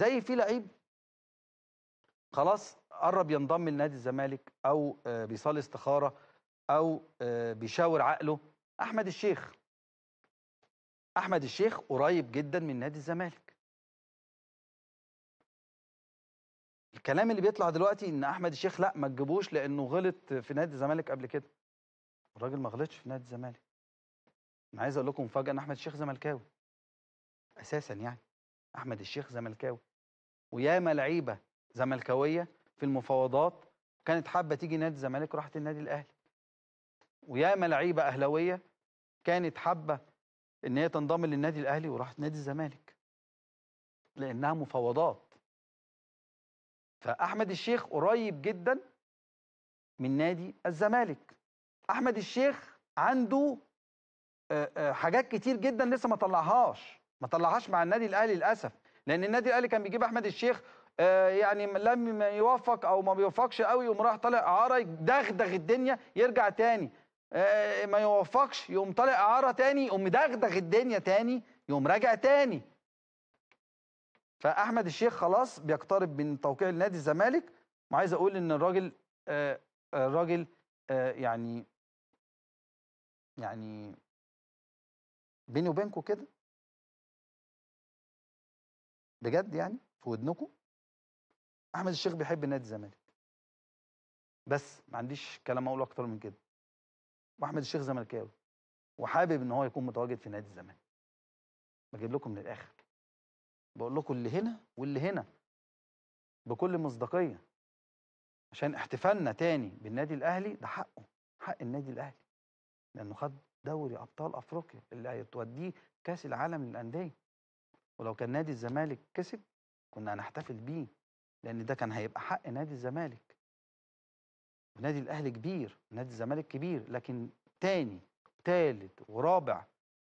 زي في لعيب خلاص قرب ينضم لنادي الزمالك او آه، بيصلي استخاره او آه، بيشاور عقله احمد الشيخ احمد الشيخ قريب جدا من نادي الزمالك الكلام اللي بيطلع دلوقتي ان احمد الشيخ لا ما تجيبوش لانه غلط في نادي الزمالك قبل كده الراجل ما غلطش في نادي الزمالك انا عايز اقول لكم مفاجاه ان احمد الشيخ زملكاوي اساسا يعني احمد الشيخ زملكاوي وياما لعيبه زملكاويه في المفاوضات كانت حابه تيجي نادي الزمالك وراحت النادي الاهلي وياما لعيبه اهلاويه كانت حابه ان هي تنضم للنادي الاهلي وراحت نادي الزمالك لانها مفاوضات فاحمد الشيخ قريب جدا من نادي الزمالك احمد الشيخ عنده آه، آه، حاجات كتير جدا لسه ما طلعهاش ما طلعهاش مع النادي الاهلي للاسف لان النادي الاهلي كان بيجيب احمد الشيخ آه، يعني لم يوفق او ما بيوفقش قوي يقوم رايح طالع اعاره يدغدغ الدنيا يرجع تاني آه، آه، ما يوفقش يقوم طالع اعاره تاني يقوم مدغدغ الدنيا تاني يقوم راجع تاني فاحمد الشيخ خلاص بيقترب من توقيع نادي الزمالك وعايز اقول ان الراجل الراجل يعني يعني بيني وبينكم كده بجد يعني في ودنكم احمد الشيخ بيحب نادي الزمالك بس ما عنديش كلام اقوله اكتر من كده واحمد الشيخ زملكاوي وحابب ان هو يكون متواجد في نادي الزمالك بجيب لكم من الاخر بقول لكم اللي هنا واللي هنا بكل مصداقيه عشان احتفالنا تاني بالنادي الاهلي ده حقه حق النادي الاهلي لانه خد دوري ابطال افريقيا اللي هتوديه كاس العالم للانديه ولو كان نادي الزمالك كسب كنا هنحتفل بيه لان ده كان هيبقى حق نادي الزمالك ونادي الاهلي كبير ونادي الزمالك كبير لكن تاني تالت ورابع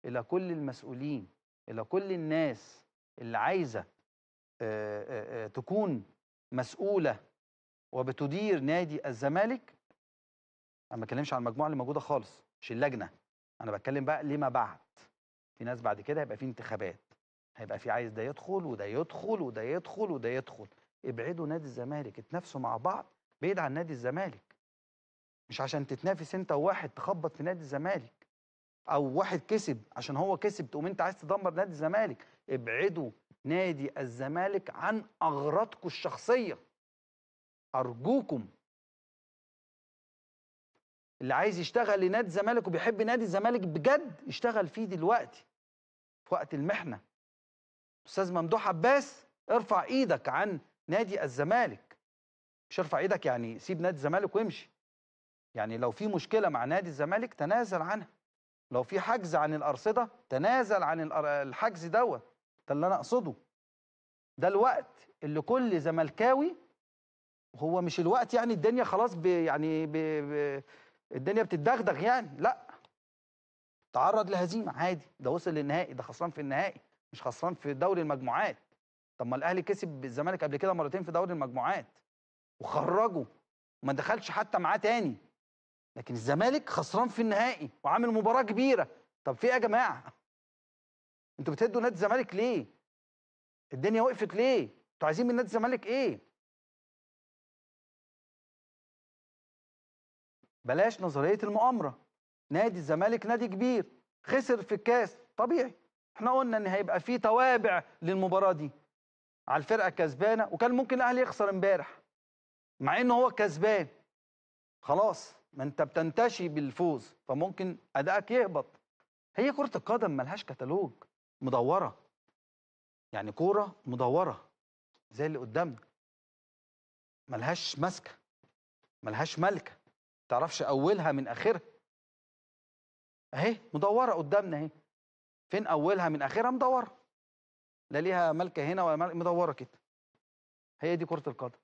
الى كل المسؤولين الى كل الناس اللي عايزه تكون مسؤوله وبتدير نادي الزمالك انا ما بتكلمش عن المجموعه اللي موجوده خالص مش اللجنه انا بتكلم بقى لما بعد في ناس بعد كده هيبقى في انتخابات هيبقى في عايز ده يدخل وده يدخل وده يدخل وده يدخل ابعدوا نادي الزمالك اتنافسوا مع بعض بعيد عن نادي الزمالك مش عشان تتنافس انت وواحد تخبط في نادي الزمالك او واحد كسب عشان هو كسب تقوم انت عايز تدمر نادي الزمالك ابعدوا نادي الزمالك عن اغراضكم الشخصيه ارجوكم اللي عايز يشتغل لنادي الزمالك وبيحب نادي الزمالك بجد يشتغل فيه دلوقتي في وقت المحنه استاذ ممدوح عباس ارفع ايدك عن نادي الزمالك مش ارفع ايدك يعني سيب نادي الزمالك وامشي يعني لو في مشكله مع نادي الزمالك تنازل عنها لو في حجز عن الارصده تنازل عن الحجز دوت ده اللي انا اقصده ده الوقت اللي كل زملكاوي هو مش الوقت يعني الدنيا خلاص بي يعني بي بي الدنيا بتدغدغ يعني لا تعرض لهزيمه عادي ده وصل للنهائي ده خسران في النهائي مش خسران في دوري المجموعات طب ما الاهلي كسب الزمالك قبل كده مرتين في دوري المجموعات وخرجه وما دخلش حتى معاه تاني لكن الزمالك خسران في النهائي وعامل مباراه كبيره طب في ايه يا جماعه انتوا بتهدوا نادي الزمالك ليه الدنيا وقفت ليه انتوا عايزين من نادي الزمالك ايه بلاش نظريه المؤامره نادي الزمالك نادي كبير خسر في الكاس طبيعي احنا قلنا ان هيبقى في توابع للمباراه دي على الفرقه الكسبانه وكان ممكن الاهلي يخسر امبارح مع ان هو كسبان خلاص ما انت بتنتشي بالفوز فممكن ادائك يهبط هي كره القدم ملهاش كتالوج مدوره يعني كوره مدوره زي اللي قدامنا ملهاش ماسكه ملهاش ملكه تعرفش اولها من اخرها اهي مدوره قدامنا اهي فين اولها من اخرها مدوره لا ليها ملكه هنا ولا مدوره كده هي دي كره القدم